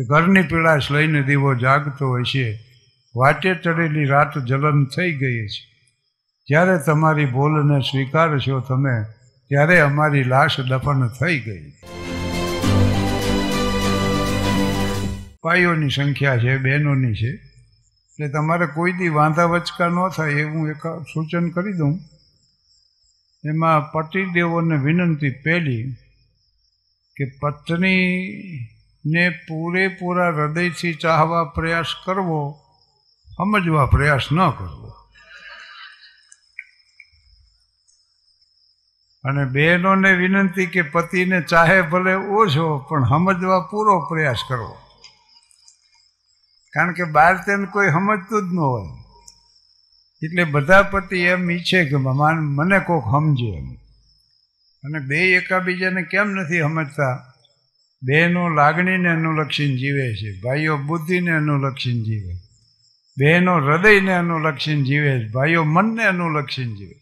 કે ઘરની પીડાશ લઈને દીવો જાગતો હોય છે વાટે ચડેલી રાત જલન થઈ ગઈ છે જ્યારે તમારી બોલને સ્વીકારશો તમે ત્યારે અમારી લાશ દફન થઈ ગઈ પાયોની સંખ્યા છે બહેનોની છે એટલે તમારે કોઈ દી વાંધા વચકા ન થાય એ હું એક સૂચન કરી દઉં એમાં પતિદેવોને વિનંતી પહેલી કે પત્ની ને પૂરેપૂરા હૃદયથી ચાહવા પ્રયાસ કરવો સમજવા પ્રયાસ ન કરવો અને બહેનોને વિનંતી કે પતિને ચાહે ભલે ઓછો પણ સમજવા પૂરો પ્રયાસ કરવો કારણ કે બહાર તેને કોઈ સમજતું જ ન હોય એટલે બધા પતિ એમ ઈચ્છે કે મને કોક સમજે એમ અને બે એકાબીજાને કેમ નથી સમજતા બહેનો લાગણીને અનુલક્ષીને જીવે છે ભાઈઓ બુદ્ધિને અનુલક્ષીને જીવે બહેનો હૃદયને અનુલક્ષીને જીવે છે ભાઈઓ મનને અનુલક્ષીને જીવે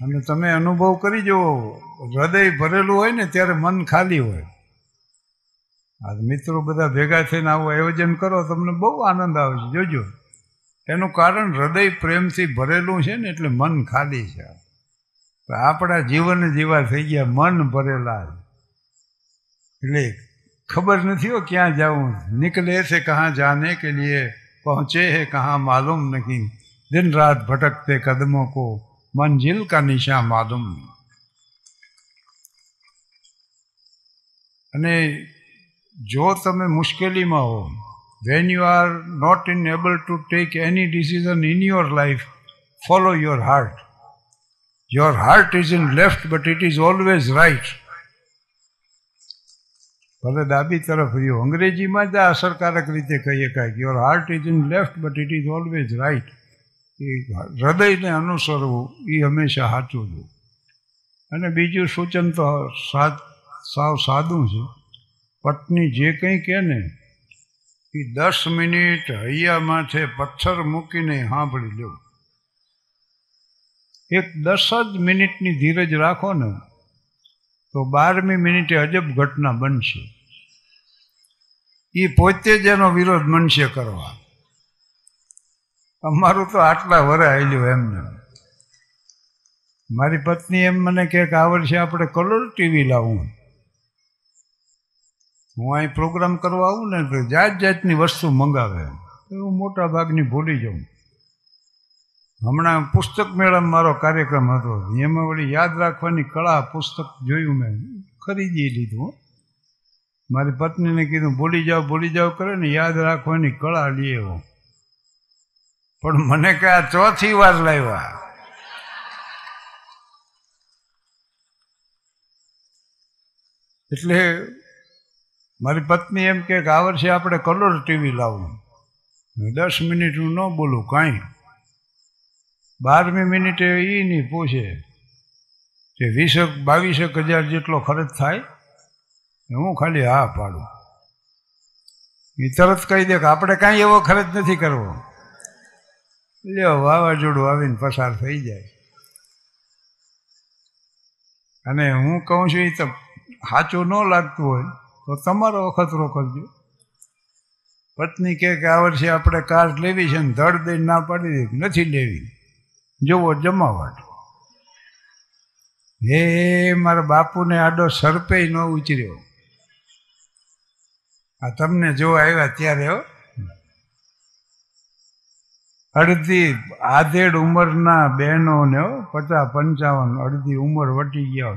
અને તમે અનુભવ કરી જુઓ હૃદય ભરેલું હોય ને ત્યારે મન ખાલી હોય આ મિત્રો બધા ભેગા થઈને આવું આયોજન કરો તમને બહુ આનંદ આવે છે જોજો એનું કારણ હૃદય પ્રેમથી ભરેલું છે ને એટલે મન ખાલી છે આપણા જીવન જેવા થઈ ગયા મન ભરેલા એટલે ખબર નથી હો ક્યાં જાઉં નિકલે છે કહાં જાને કે લીએ પહોંચે હે કહા માલુમ નહીં દિન રાત ભટકતે કદમો કો મંજિલ કા નિશા માલુમ અને જો તમે મુશ્કેલીમાં હો when you are not in able to take any decision in your life follow your heart Your heart is in left, but it is always right. ભલે ડાબી તરફ રહ્યું અંગ્રેજીમાં જ આ અસરકારક રીતે કહીએ કાંઈક your heart is in left but it is always right એ હૃદયને અનુસરવું એ હંમેશા સાચું જોવું અને બીજું સૂચન તો સાવ સાદું છે પત્ની જે કંઈ કહે ને એ દસ મિનિટ હૈયામાંથી પથ્થર મૂકીને સાંભળી લેવું એક દસ જ મિનિટની ધીરજ રાખો ને તો બારમી મિનિટે અજબ ઘટના બનશે એ પોતે જ એનો વિરોધ મનશે કરવા અમારું તો આટલા વરે આવેલું એમને મારી પત્ની એમ મને કહે કે આ વર્ષે આપણે કલર ટીવી લાવવું હું અહીં પ્રોગ્રામ કરવા આવું ને જાત જાતની વસ્તુ મંગાવે હું મોટા ભાગની ભૂલી જાઉં હમણાં પુસ્તક મેળામાં મારો કાર્યક્રમ હતો એમાં વળી યાદ રાખવાની કળા પુસ્તક જોયું મેં ખરીદી લીધું મારી પત્નીને કીધું ભૂલી જાઓ ભૂલી જાઓ કરે ને યાદ રાખવાની કળા લઈ એવો પણ મને કે આ ચોથી વાર લાવ્યા એટલે મારી પત્ની એમ કે આ વર્ષે આપણે કલર ટીવી લાવવું દસ મિનિટનું ન બોલું કાંઈ બારમી મિનિટે એ નહીં પૂછે કે વીસેક બાવીસેક હજાર જેટલો ખર્ચ થાય હું ખાલી હા પાડું એ તરત કહી દે કે આપણે કાંઈ એવો ખર્ચ નથી કરવો લ્યો વાવાઝોડું આવીને પસાર થઈ જાય અને હું કહું છું એ તો સાચું ન લાગતું હોય તો તમારો અખતરો કરજો પત્ની કહે કે આ વર્ષે આપણે કાર લેવી છે ને ધડ દઈને ના પાડી દે નથી લેવી જોવો જમાવટ હે મારા બાપુને આડો સર્પે ન ઉચર્યો આ તમને જો આવ્યા ત્યારે હો અડધી આધેડ ઉંમરના બહેનોને પચાસ પંચાવન અડધી ઉંમર વટી ગયા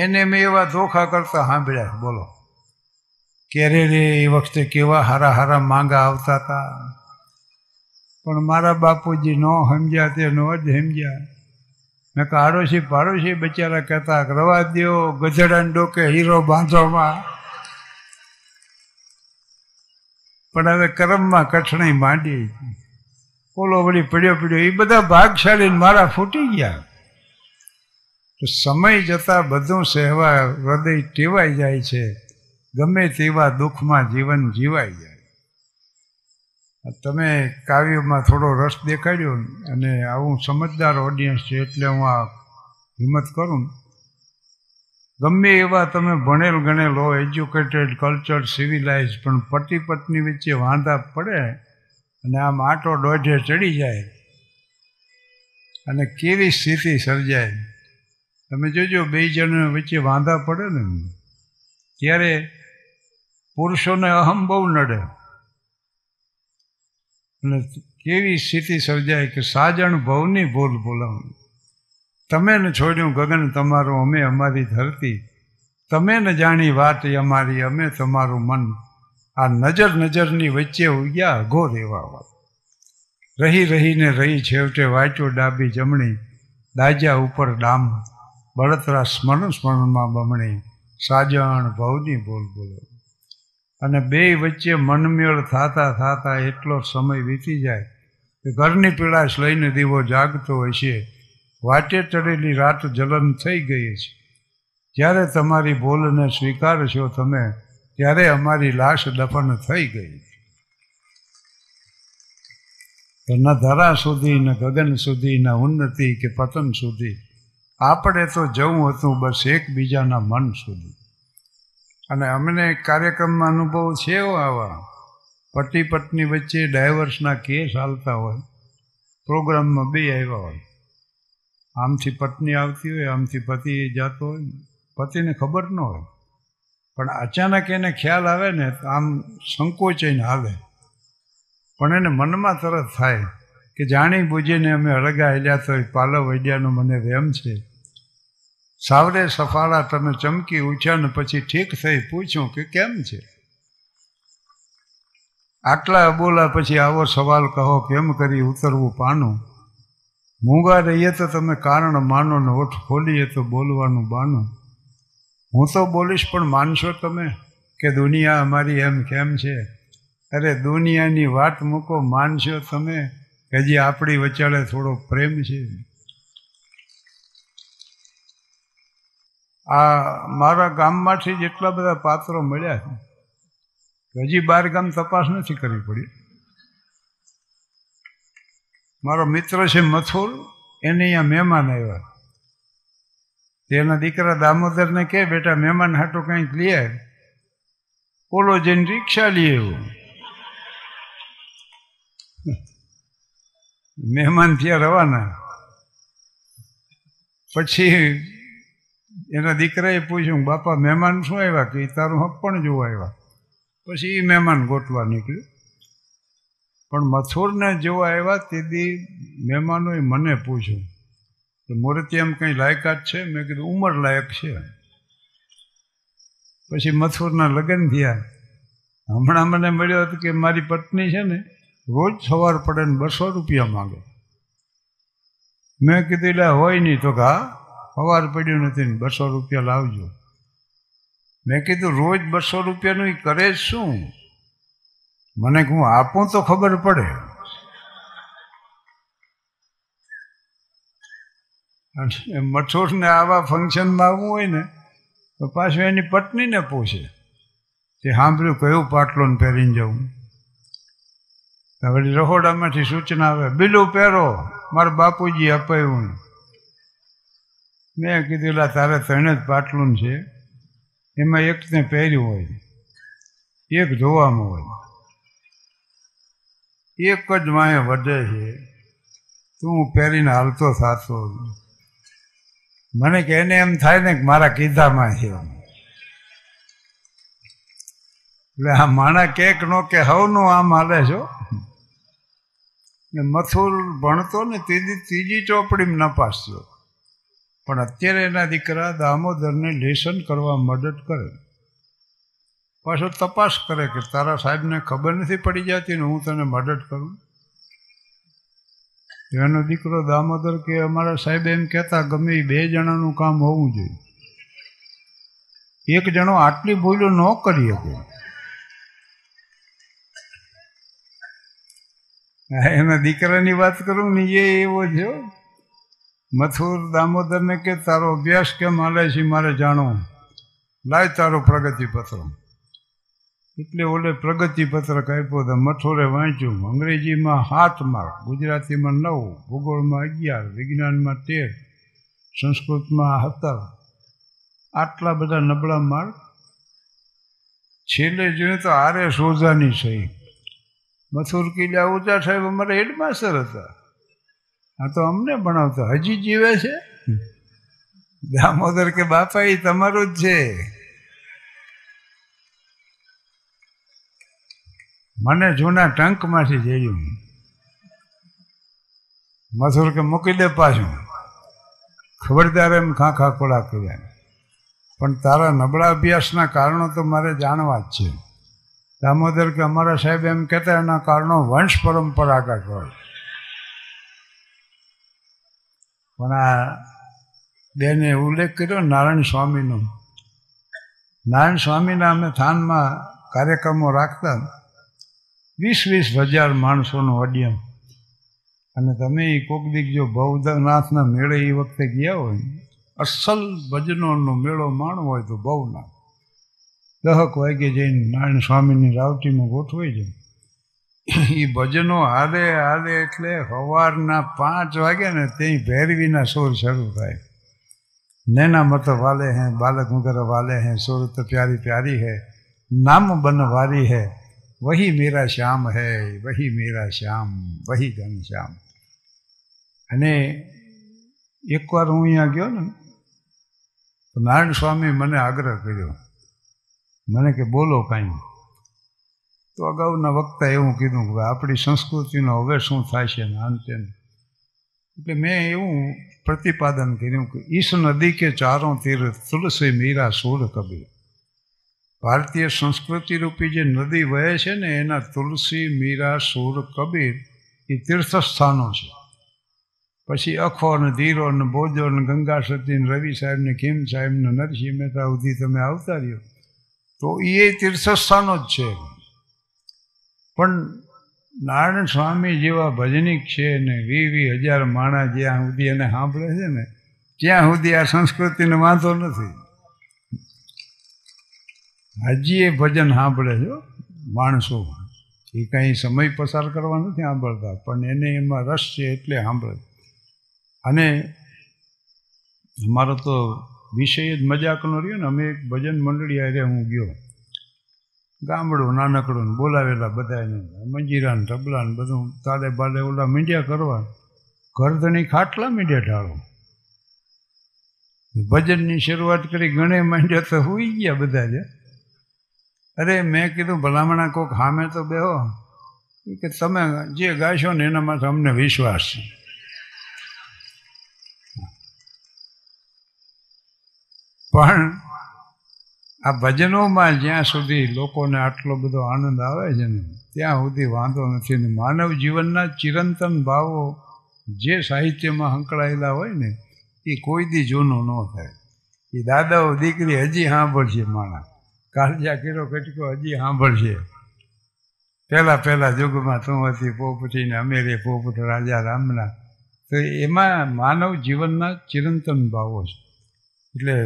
એને મેં એવા ધોખા કરતા સાંભળ્યા બોલો ક્યારે રે એ વખતે કેવા હારા હારા માંગા આવતા હતા પણ મારા બાપુજી ન સમજ્યા તે ન જ સમજ્યા મેં કે આડોશી પાડોશી બચારા કહેતા રવા દો ગધડાને ડોકે હીરો બાંધવામાં પણ હવે કરમમાં કઠણાઈ માંડી ઓલો વળી પડ્યો પડ્યો એ બધા ભાગશાળી મારા ફૂટી ગયા તો સમય જતાં બધું સહેવા હૃદય ટેવાઈ જાય છે ગમે તેવા દુઃખમાં જીવન જીવાઈ જાય તમે કાવ્યમાં થોડો રસ દેખાડ્યો અને આવું સમજદાર ઓડિયન્સ છે એટલે હું આ હિંમત કરું ગમે એવા તમે ભણેલ ગણેલ હો એજ્યુકેટેડ કલ્ચર સિવિલાઇઝ પણ પતિ પત્ની વચ્ચે વાંધા પડે અને આમ આટો ડોઢે ચડી જાય અને કેવી સ્થિતિ સર્જાય તમે જોજો બે જણ વચ્ચે વાંધા પડે ને ત્યારે પુરુષોને અહમ બહુ નડે અને કેવી સ્થિતિ સર્જાય કે સાજણ ભવની ભૂલ ભૂલાવણી તમે ને છોડ્યું ગગન તમારું અમે અમારી ધરતી તમે ને જાણી વાત અમારી અમે તમારું મન આ નજર નજરની વચ્ચે ઉગ્યા અઘો રેવા રહી રહીને રહી છેવટે વાંચો ડાબી જમણી દાજા ઉપર ડામ બળતરા સ્મરણ સ્મરણમાં બમણી સાજણ ભવની ભૂલ બોલો અને બે વચ્ચે મનમેળ થતા થતા એટલો સમય વીતી જાય કે ઘરની પીળાશ લઈને દીવો જાગતો હોય છે વાટે ચડેલી રાત જલન થઈ ગઈ છે જ્યારે તમારી ભૂલને સ્વીકારશો તમે ત્યારે અમારી લાશ દફન થઈ ગઈ તો ન ધરા સુધી ન ગગન સુધી ન ઉન્નતિ કે પતન સુધી આપણે તો જવું હતું બસ એકબીજાના મન સુધી અને અમને કાર્યક્રમમાં અનુભવ છે આવા પતિ પત્ની વચ્ચે ડાયવર્સના કેસ હાલતા હોય પ્રોગ્રામમાં બે આવ્યા હોય આમથી પત્ની આવતી હોય આમથી પતિ જતો હોય પતિને ખબર ન હોય પણ અચાનક એને ખ્યાલ આવે ને તો આમ સંકોચાઈને હાલે પણ એને મનમાં તરત થાય કે જાણી બુજીને અમે અળગા હેલ્યા તો પાલવ વૈડ્યાનો મને વેમ છે સાવરે સફાળા તમે ચમકી ઉઠ્યા ને પછી ઠીક થઈ પૂછ્યું કે કેમ છે આટલા અબોલા પછી આવો સવાલ કહો કેમ કરી ઉતરવું પાનું મૂંગા રહીએ તો તમે કારણ માનો ને ઓઠ ખોલીએ તો બોલવાનું બાનું હું તો બોલીશ પણ માનશો તમે કે દુનિયા અમારી એમ કેમ છે અરે દુનિયાની વાત મૂકો માનશો તમે કે જે આપણી વચાળે થોડો પ્રેમ છે આ મારા ગામમાંથી જેટલા બધા પાત્રો મળ્યા છે હજી બાર ગામ તપાસ નથી કરવી પડી મારો મિત્ર છે મથુર એને અહીંયા મહેમાન આવ્યા તેના દીકરા દામોદરને કહે બેટા મહેમાન હાટો કંઈક લઈએ ઓલો જઈને રિક્ષા લઈએ એવું મહેમાન ત્યાં રવાના પછી એના દીકરાએ પૂછ્યું બાપા મહેમાન શું આવ્યા કે તારું પણ જોવા આવ્યા પછી એ મહેમાન ગોતવા નીકળ્યું પણ મથુરને જોવા આવ્યા તેથી મહેમાનોએ મને પૂછ્યું કે મૂર્તિ એમ કંઈ લાયકાત છે મેં કીધું ઉંમર લાયક છે પછી મથુરના લગ્ન થયા હમણાં મને મળ્યો હતો કે મારી પત્ની છે ને રોજ સવાર પડે ને બસો રૂપિયા માગે મેં કીધું એટલે હોય નહીં તો ઘા સવાર પડ્યું નથી ને બસો રૂપિયા લાવજો મેં કીધું રોજ બસો રૂપિયાનું એ કરે શું મને હું આપું તો ખબર પડે અને મઠોરને આવા ફંક્શનમાં આવવું હોય ને તો પાછું એની પત્નીને પૂછે તે સાંભળ્યું કયું પાટલો ને પહેરીને જવું હવે રહોડામાંથી સૂચના આવે બિલું પહેરો મારા બાપુજી અપાયું મેં કીધું તારે ત્રણે જ પાટલું છે એમાં એક એકને પહેર્યું હોય એક જોવામાં હોય એક જ માએ વધે છે તું પહેરીને હાલતો થતો મને કે એને એમ થાય ને કે મારા કીધામાં છે એટલે આ માણા કેક નો કે હવનું આમ હાલે છો ને મથુર ભણતો ને ત્રીજી ત્રીજી ચોપડીમાં નપાસ થયો પણ અત્યારે એના દીકરા દામોદરને લેસન કરવા મદદ કરે પાછો તપાસ કરે કે તારા સાહેબને ખબર નથી પડી જતી ને હું તને મદદ કરું એનો દીકરો દામોદર કે અમારા સાહેબ એમ કહેતા ગમે બે જણાનું કામ હોવું જોઈએ એક જણો આટલી ભૂલો ન કરી શકે એના દીકરાની વાત કરું ને એ એવો છે મથુર દામોદરને કે તારો અભ્યાસ કેમ હાલે છે મારે જાણવું લાય તારો પ્રગતિપત્ર એટલે ઓલે પ્રગતિપત્ર આપ્યો તો મથુરે વાંચ્યું અંગ્રેજીમાં સાત માર્ક ગુજરાતીમાં નવ ભૂગોળમાં અગિયાર વિજ્ઞાનમાં તેર સંસ્કૃતમાં સત્તર આટલા બધા નબળા માર્ક છેલ્લે જોઈએ તો આર એસ ઓઝાની સહી મથુર કિલ્લા ઓઝા સાહેબ અમારે હેડમાસ્ટર હતા આ તો અમને ભણાવતો હજી જીવે છે દામોદર કે બાપા એ તમારું જ છે મને જૂના ટંકમાંથી જયું મથુર કે મૂકી દે પાછું ખબરદાર એમ ખાખા ખોળા કર્યા પણ તારા નબળા અભ્યાસના કારણો તો મારે જાણવા જ છે દામોદર કે અમારા સાહેબ એમ કહેતા એના કારણો વંશ પરંપરાગત હોય પણ આ બેને ઉલ્લેખ કર્યો નારાયણ સ્વામીનો નારાયણ સ્વામીના અમે થાનમાં કાર્યક્રમો રાખતા વીસ વીસ હજાર માણસોનો અડિયમ અને તમે એ કોક દીક જો બૌદ્ધનાથના મેળે એ વખતે ગયા હોય અસલ ભજનોનો મેળો માણવો હોય તો બહુ ના દહક વાગે જઈને નારાયણ સ્વામીની રાવટીમાં ગોઠવાઈ જાય એ ભજનો હાલે હાલે એટલે સવારના પાંચ વાગે ને ત્યાં ભેરવીના સોર શરૂ થાય નેના મત વાલે હે બાલક મુગર વાલે હે સુરત પ્યારી પ્યારી હે નામ બનવારી હે વહી મેરા શ્યામ હે વહી મેરા શ્યામ વહી ઘન શ્યામ અને એકવાર હું અહીંયા ગયો ને તો નારાયણ સ્વામી મને આગ્રહ કર્યો મને કે બોલો કાંઈ તો અગાઉના વખતે એવું કીધું કે આપણી સંસ્કૃતિનો હવે શું થાય છે ને અંતે એટલે મેં એવું પ્રતિપાદન કર્યું કે ઈસ નદી કે ચારો તીર તુલસી મીરા સૂર કબીર ભારતીય સંસ્કૃતિ રૂપી જે નદી વહે છે ને એના તુલસી મીરા સૂર કબીર એ તીર્થસ્થાનો છે પછી અખો ને ધીરો ને બોજો ને ગંગા સતી ને રવિ સાહેબ ને ખીમ સાહેબ ને નરસિંહ મહેતા સુધી તમે આવતા રહ્યો તો એ તીર્થસ્થાનો જ છે પણ નારાયણ સ્વામી જેવા ભજનિક છે ને વી વી હજાર માણા જ્યાં સુધી એને સાંભળે છે ને ત્યાં સુધી આ સંસ્કૃતિને વાંધો નથી હજી એ ભજન સાંભળે છે માણસો એ કંઈ સમય પસાર કરવા નથી સાંભળતા પણ એને એમાં રસ છે એટલે સાંભળે અને અમારો તો વિષય જ મજાકનો રહ્યો ને અમે એક ભજન મંડળી આરે હું ગયો ગામડું નાનકડું ને બોલાવેલા બધાને મંજીરાને તબલાને બધું તાલે બાલે ઓલા મીંડ્યા કરવા ગરદની ખાટલા મીંડ્યા ઢાળો ભજનની શરૂઆત કરી ગણે માંડ્યા તો હોઈ ગયા બધા જ અરે મેં કીધું ભલામણા કોક હામે તો બેહો કે તમે જે ગાશો ને એના માટે અમને વિશ્વાસ છે પણ આ ભજનોમાં જ્યાં સુધી લોકોને આટલો બધો આનંદ આવે છે ને ત્યાં સુધી વાંધો નથી ને માનવ જીવનના ચિરંતન ભાવો જે સાહિત્યમાં સંકળાયેલા હોય ને એ કોઈ દી જૂનો ન થાય એ દાદાઓ દીકરી હજી સાંભળશે માણા કાળજા કીરો કટકો હજી સાંભળશે પહેલાં પહેલાં યુગમાં તું હતી પોપટીને અમેરે પોપટ રાજા રામના તો એમાં માનવ જીવનના ચિરંતન ભાવો છે એટલે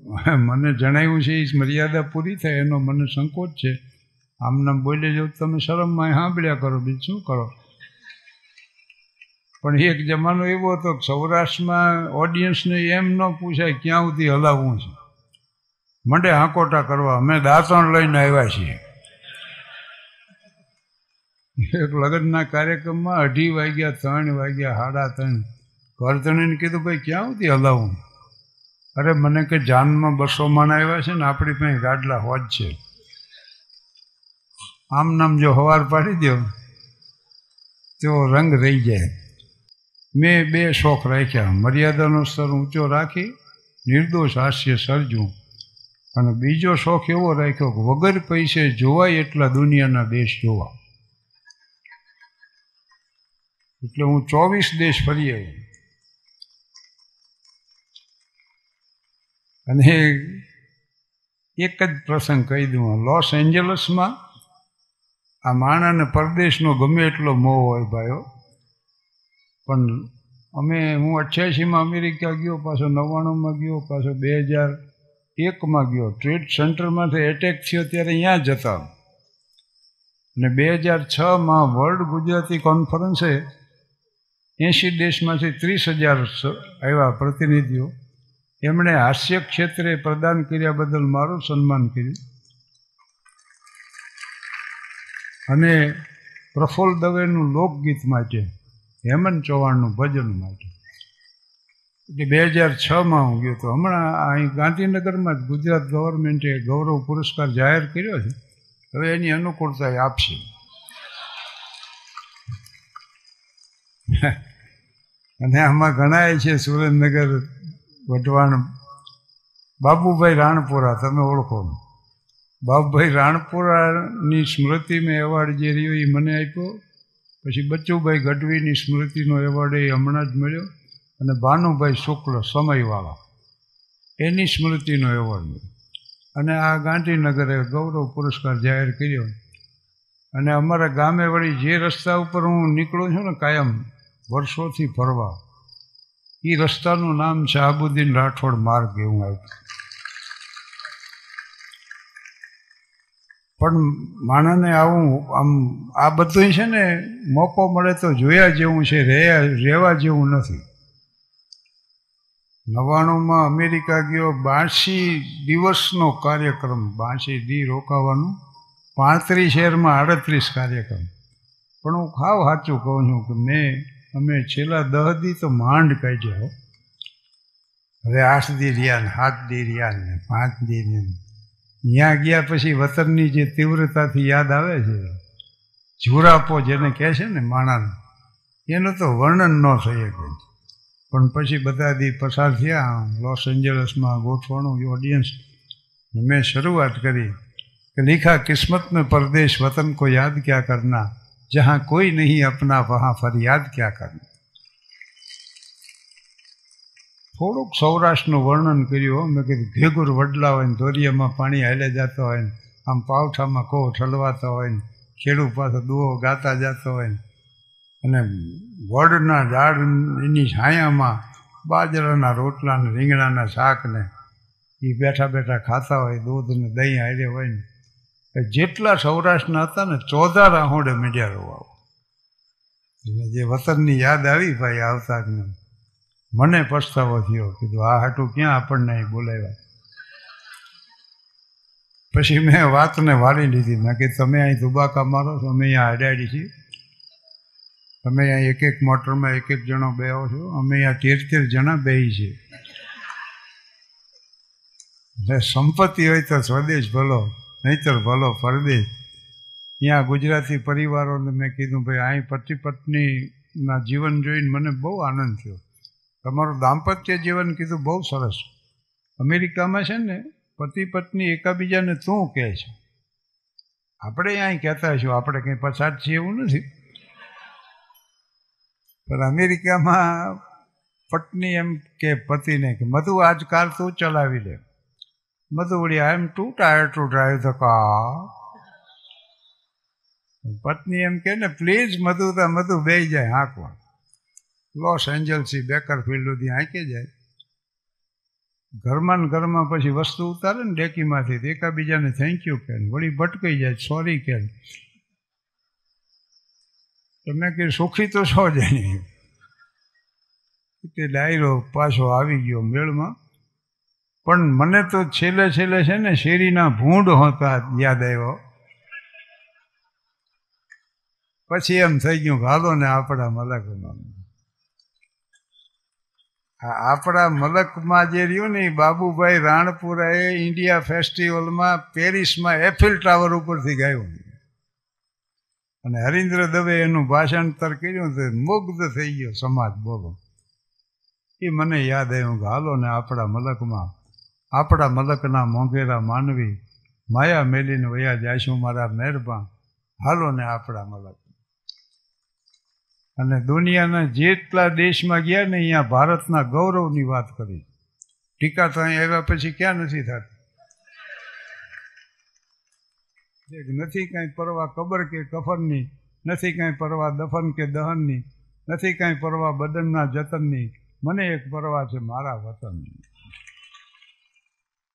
મને જણાવ્યું છે એ મર્યાદા પૂરી થાય એનો મને સંકોચ છે આમને બોલે જાવ તમે શરમમાં સાંભળ્યા કરો બીજું શું કરો પણ એક જમાનો એવો હતો કે સૌરાષ્ટ્રમાં ઓડિયન્સને એમ ન પૂછાય ક્યાં સુધી હલાવવું છે મંડે હાંકોટા કરવા અમે દાંતણ લઈને આવ્યા છીએ એક લગ્નના કાર્યક્રમમાં અઢી વાગ્યા ત્રણ વાગ્યા સાડા ત્રણ ઘરધણીને કીધું ભાઈ ક્યાં સુધી હલાવું અરે મને કે જાનમાં બસો માણ આવ્યા છે ને આપણી પાસે ગાડલા હોજ છે આમ નામ જો હવાર પાડી દો તો રંગ રહી જાય મેં બે શોખ રાખ્યા મર્યાદાનો સ્તર ઊંચો રાખી નિર્દોષ હાસ્ય સર્જું અને બીજો શોખ એવો રાખ્યો કે વગર પૈસે જોવાય એટલા દુનિયાના દેશ જોવા એટલે હું ચોવીસ દેશ ફરી આવ્યો અને એક જ પ્રસંગ કહી દઉં લોસ એન્જલસમાં આ માણાને પરદેશનો ગમે એટલો મોહ હોય ભાઈઓ પણ અમે હું અઠ્યાસીમાં અમેરિકા ગયો પાછો નવ્વાણુંમાં ગયો પાછો બે હજાર એકમાં ગયો ટ્રેડ સેન્ટરમાંથી એટેક થયો ત્યારે ત્યાં જતા અને બે હજાર છમાં વર્લ્ડ ગુજરાતી કોન્ફરન્સે એંશી દેશમાંથી ત્રીસ હજાર આવ્યા પ્રતિનિધિઓ એમણે હાસ્ય ક્ષેત્રે પ્રદાન કર્યા બદલ મારું સન્માન કર્યું અને પ્રફુલ્લ દવેનું લોકગીત માટે હેમંત ચૌહાણનું ભજન માટે એટલે બે હજાર છમાં હું ગયો હતો હમણાં અહીં ગાંધીનગરમાં જ ગુજરાત ગવર્મેન્ટે ગૌરવ પુરસ્કાર જાહેર કર્યો છે હવે એની અનુકૂળતા આપશે અને આમાં ઘણા છે સુરેન્દ્રનગર વઢવાણ બાબુભાઈ રાણપુરા તમે ઓળખો બાબુભાઈ રાણપુરાની સ્મૃતિ મેં એવોર્ડ જે રહ્યો એ મને આપ્યો પછી બચ્ચુભાઈ ગઢવીની સ્મૃતિનો એવોર્ડ એ હમણાં જ મળ્યો અને ભાનુભાઈ શુક્લ સમયવાળા એની સ્મૃતિનો એવોર્ડ મળ્યો અને આ ગાંધીનગરે ગૌરવ પુરસ્કાર જાહેર કર્યો અને અમારા ગામે વળી જે રસ્તા ઉપર હું નીકળું છું ને કાયમ વર્ષોથી ફરવા એ રસ્તાનું નામ છે આબુદ્દીન રાઠોડ માર્ગ એવું આવ્યું પણ માણસને આવું આમ આ બધું છે ને મોકો મળે તો જોયા જેવું છે રહ્યા રહેવા જેવું નથી નવાણુંમાં અમેરિકા ગયો બાંસી દિવસનો કાર્યક્રમ બાંસી દી રોકાવાનું પાંત્રીસ શહેરમાં આડત્રીસ કાર્યક્રમ પણ હું ખાવ સાચું કહું છું કે મેં અમે છેલ્લા દહ દી તો માંડ કાઢ્યો હો હવે આઠ દી રહ્યા ને સાત દી રહ્યા ને પાંચ દી ને ત્યાં ગયા પછી વતનની જે તીવ્રતાથી યાદ આવે છે જુરાપો જેને કહે છે ને માણસ એનું તો વર્ણન ન થઈ શકે પણ પછી બધા દી પસાર થયા લોસ એન્જલસમાં ગોઠવણું ઓડિયન્સ મેં શરૂઆત કરી કે લીખા કિસ્મત પરદેશ વતન કો યાદ ક્યાં કરના जहाँ કોઈ નહીં अपना वहाँ ફરિયાદ ક્યાં કરવી થોડુંક સૌરાષ્ટ્રનું વર્ણન કર્યું મેં કીધું ઘેગુર વડલા હોય ને ધોરિયામાં પાણી હાલે જતો હોય ને આમ પાવઠામાં કોહ ઠલવાતા હોય ને ખેડૂત પાસે દુઓ ગાતા જતો હોય ને અને વડના ઝાડ એની છાયામાં બાજરાના રોટલાને રીંગણાના શાકને એ બેઠા બેઠા ખાતા હોય દૂધને દહીં હાલે હોય ને જેટલા સૌરાષ્ટ્રના હતા ને ચોદા રાહોડે મીડિયા રોવાઓ એટલે જે વતનની યાદ આવી ભાઈ આવતા જ મને પછતાવો થયો કીધું આ હાટું ક્યાં આપણને અહીં બોલાવ્યા પછી મેં વાતને વાળી લીધી મેં કે તમે અહીં દુબાકા મારો છો અમે અહીંયા અડાડી છીએ તમે અહીંયા એક એક મોટરમાં એક એક જણો બે છો અમે અહીંયા તેર તેર જણા બે છીએ એટલે સંપત્તિ હોય તો સ્વદેશ ભલો નહીતર ભલો ફરદેશ ત્યાં ગુજરાતી પરિવારોને મેં કીધું ભાઈ અહીં પતિ પત્નીના જીવન જોઈને મને બહુ આનંદ થયો તમારું દાંપત્ય જીવન કીધું બહુ સરસ અમેરિકામાં છે ને પતિ પત્ની એકાબીજાને તું કહે છે આપણે અહીં કહેતા છું આપણે કંઈ પછાત છીએ એવું નથી પણ અમેરિકામાં પત્ની એમ કે પતિને કે મધુ આજકાલ તું ચલાવી લે મધુવડી I am too tired to drive the car પત્ની એમ કે ને પ્લીઝ મધુ તો મધુ બે જાય હાંકવા લોસ બેકર ફિલ્ડ સુધી હાંકી જાય ઘરમાં ને ઘરમાં પછી વસ્તુ ઉતારે ને ડેકીમાંથી એકાબીજાને થેન્ક યુ કે વળી ભટકાઈ જાય સોરી કે તમે કે સુખી તો છો જ નહીં તે ડાયરો પાછો આવી ગયો મેળમાં પણ મને તો છેલ્લે છેલ્લે છે ને શેરીના ભૂંડ હોતા યાદ આવ્યો પછી એમ થઈ ગયું ભાલો ને આપણા મલકમાં આપણા મલકમાં જે રહ્યું ને બાબુભાઈ રાણપુરા એ ઇન્ડિયા ફેસ્ટિવલમાં પેરિસમાં એફિલ ટાવર ઉપરથી ગાયું અને હરિન્દ્ર દવે એનું ભાષાંતર કર્યું તો મુગ્ધ થઈ ગયો સમાજ બોલો એ મને યાદ આવ્યું કે ને આપણા મલકમાં આપણા મલકના મોંઘેરા માનવી માયા મેલીને વયા જાશું મારા મહેરબાન હાલો ને આપણા મલક અને દુનિયાના જેટલા દેશમાં ગયા ને અહીંયા ભારતના ગૌરવની વાત કરી ટીકા તો અહીં આવ્યા પછી ક્યાં નથી થતી નથી કાંઈ પરવા કબર કે કફનની નથી કાંઈ પરવા દફન કે દહનની નથી કાંઈ પરવા બદનના જતનની મને એક પરવા છે મારા વતનની